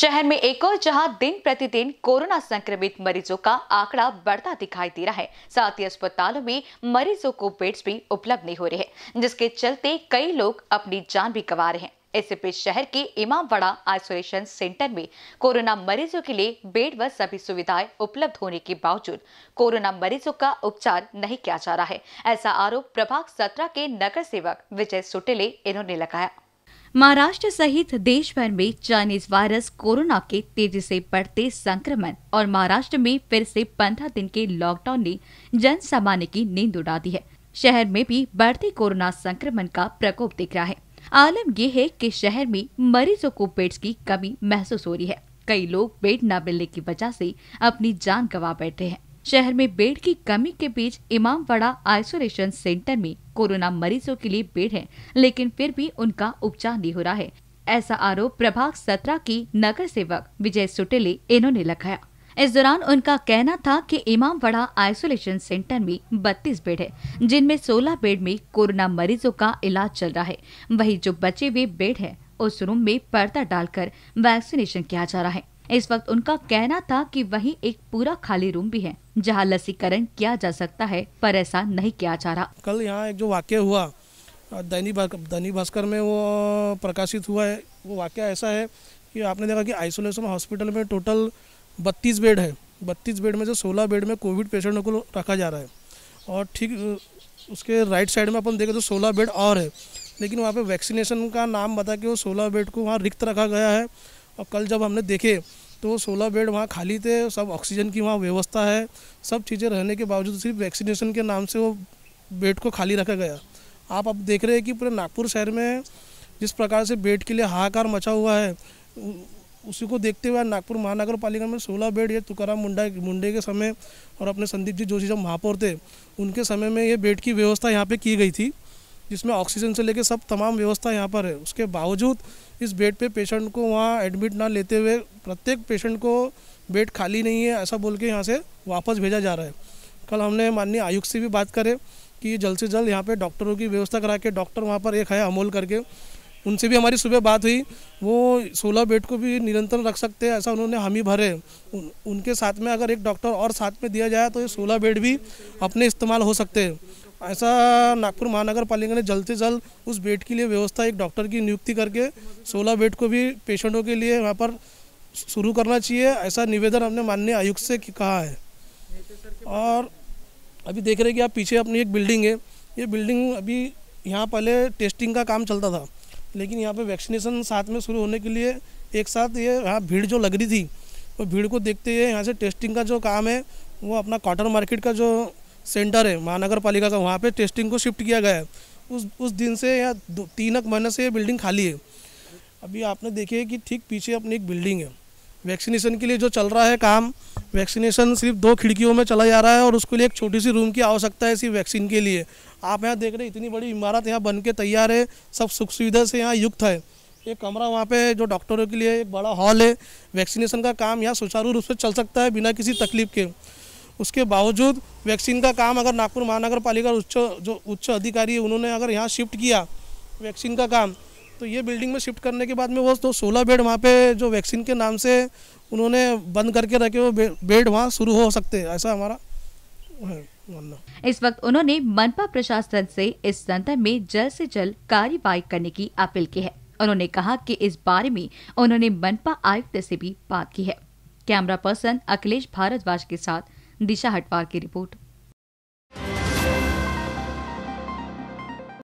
शहर में एक और जहां दिन प्रतिदिन कोरोना संक्रमित मरीजों का आंकड़ा बढ़ता दिखाई दे रहा है साथ ही अस्पतालों में मरीजों को बेड्स भी उपलब्ध नहीं हो रहे हैं जिसके चलते कई लोग अपनी जान भी गंवा रहे हैं इससे बीच शहर के इमाम बड़ा आइसोलेशन सेंटर में कोरोना मरीजों के लिए बेड व सभी सुविधाएं उपलब्ध होने के बावजूद कोरोना मरीजों का उपचार नहीं किया जा रहा है ऐसा आरोप प्रभाग सत्रह के नगर सेवक विजय सुटेले इन्होंने लगाया महाराष्ट्र सहित देश भर में चाइनीज वायरस कोरोना के तेजी से बढ़ते संक्रमण और महाराष्ट्र में फिर से पंद्रह दिन के लॉकडाउन ने जन सामान्य की नींद उड़ा दी है शहर में भी बढ़ते कोरोना संक्रमण का प्रकोप दिख रहा है आलम ये है कि शहर में मरीजों को बेड की कमी महसूस हो रही है कई लोग बेड न मिलने की वजह से अपनी जान गंवा बैठे हैं शहर में बेड की कमी के बीच इमाम बड़ा आइसोलेशन सेंटर में कोरोना मरीजों के लिए बेड है लेकिन फिर भी उनका उपचार नहीं हो रहा है ऐसा आरोप प्रभाग सत्रह की नगर सेवक विजय सुटेले इन्होंने लगाया इस दौरान उनका कहना था कि बड़ा आइसोलेशन सेंटर में 32 बेड है जिनमें 16 बेड में कोरोना मरीजों का इलाज चल रहा है वही जो बचे हुए बेड है उस रूम में पर्दा डालकर वैक्सीनेशन किया जा रहा है इस वक्त उनका कहना था कि वहीं एक पूरा खाली रूम भी है जहां लसीकरण किया जा सकता है पर ऐसा नहीं किया जा रहा कल यहाँ एक जो वाक्य हुआ दैनिक दैनिक भास्कर में वो प्रकाशित हुआ है वो वाक्य ऐसा है कि आपने देखा कि आइसोलेशन हॉस्पिटल में टोटल बत्तीस बेड है बत्तीस बेड में से सोलह बेड में कोविड पेशेंटों को रखा जा रहा है और ठीक उसके राइट साइड में अपन देखें तो सोलह बेड और है लेकिन वहाँ पे वैक्सीनेशन का नाम बता के वो सोलह बेड को वहाँ रिक्त रखा गया है और कल जब हमने देखे तो सोलह बेड वहाँ खाली थे सब ऑक्सीजन की वहाँ व्यवस्था है सब चीज़ें रहने के बावजूद सिर्फ वैक्सीनेशन के नाम से वो बेड को खाली रखा गया आप अब देख रहे हैं कि पूरे नागपुर शहर में जिस प्रकार से बेड के लिए हाहाकार मचा हुआ है उसी को देखते हुए नागपुर महानगर पालिका में 16 बेड ये तुकारा मुंडा मुंडे के समय और अपने संदीप जी जोशी जब महापौर थे उनके समय में ये बेड की व्यवस्था यहाँ पे की गई थी जिसमें ऑक्सीजन से लेकर सब तमाम व्यवस्था यहाँ पर है उसके बावजूद इस बेड पे पेशेंट को वहाँ एडमिट ना लेते हुए प्रत्येक पेशेंट को बेड खाली नहीं है ऐसा बोल के यहाँ से वापस भेजा जा रहा है कल हमने माननीय आयुक्त से भी बात करें कि जल्द से जल्द यहाँ पे डॉक्टरों की व्यवस्था करा के डॉक्टर वहाँ पर एक है अमोल करके उनसे भी हमारी सुबह बात हुई वो सोलह बेड को भी निरंतर रख सकते हैं ऐसा उन्होंने हामी भरे उन, उनके साथ में अगर एक डॉक्टर और साथ में दिया जाए तो ये सोलह बेड भी अपने इस्तेमाल हो सकते हैं ऐसा नागपुर महानगर पालिका ने जल्द से जल्द उस बेड के लिए व्यवस्था एक डॉक्टर की नियुक्ति करके 16 बेड को भी पेशेंटों के लिए वहाँ पर शुरू करना चाहिए ऐसा निवेदन हमने माननीय आयुक्त से कहा है और अभी देख रहे हैं कि आप पीछे अपनी एक बिल्डिंग है ये बिल्डिंग अभी यहाँ पहले टेस्टिंग का काम चलता था लेकिन यहाँ पर वैक्सीनेशन साथ में शुरू होने के लिए एक साथ ये यहाँ भीड़ जो लग रही थी वो भीड़ को देखते हुए यहाँ से टेस्टिंग का जो काम है वो अपना कॉटन मार्केट का जो सेंटर है महानगर पालिका का वहाँ पे टेस्टिंग को शिफ्ट किया गया है उस उस दिन से या दो तीन एक महीने से ये बिल्डिंग खाली है अभी आपने देखे कि ठीक पीछे अपनी एक बिल्डिंग है वैक्सीनेशन के लिए जो चल रहा है काम वैक्सीनेशन सिर्फ दो खिड़कियों में चला जा रहा है और उसके लिए एक छोटी सी रूम की आवश्यकता है सिर्फ वैक्सीन के लिए आप यहाँ देख रहे हैं इतनी बड़ी इमारत यहाँ बन के तैयार है सब सुख सुविधा से यहाँ युक्त है एक कमरा वहाँ पे जो डॉक्टरों के लिए एक बड़ा हॉल है वैक्सीनेशन का काम यहाँ सुचारू रूप से चल सकता है बिना किसी तकलीफ के उसके बावजूद वैक्सीन का काम अगर नागपुर महानगर पालिका उच्च जो उच्च अधिकारी है उन्होंने अगर यहाँ शिफ्ट किया वैक्सीन का काम तो ये बिल्डिंग में शिफ्ट करने के बाद में वो तो सोलह बेड वहाँ पे जो वैक्सीन के नाम से उन्होंने बंद करके रखे वो बेड वहाँ शुरू हो सकते हैं ऐसा हमारा इस वक्त उन्होंने मनपा प्रशासन से इस संदर्भ में जल्द से जल्द कार्यवाही करने की अपील की है उन्होंने कहा कि इस बारे में उन्होंने मनपा आयुक्त से भी बात की है कैमरा पर्सन अखिलेश भारद्वाज के साथ दिशा हटवार की रिपोर्ट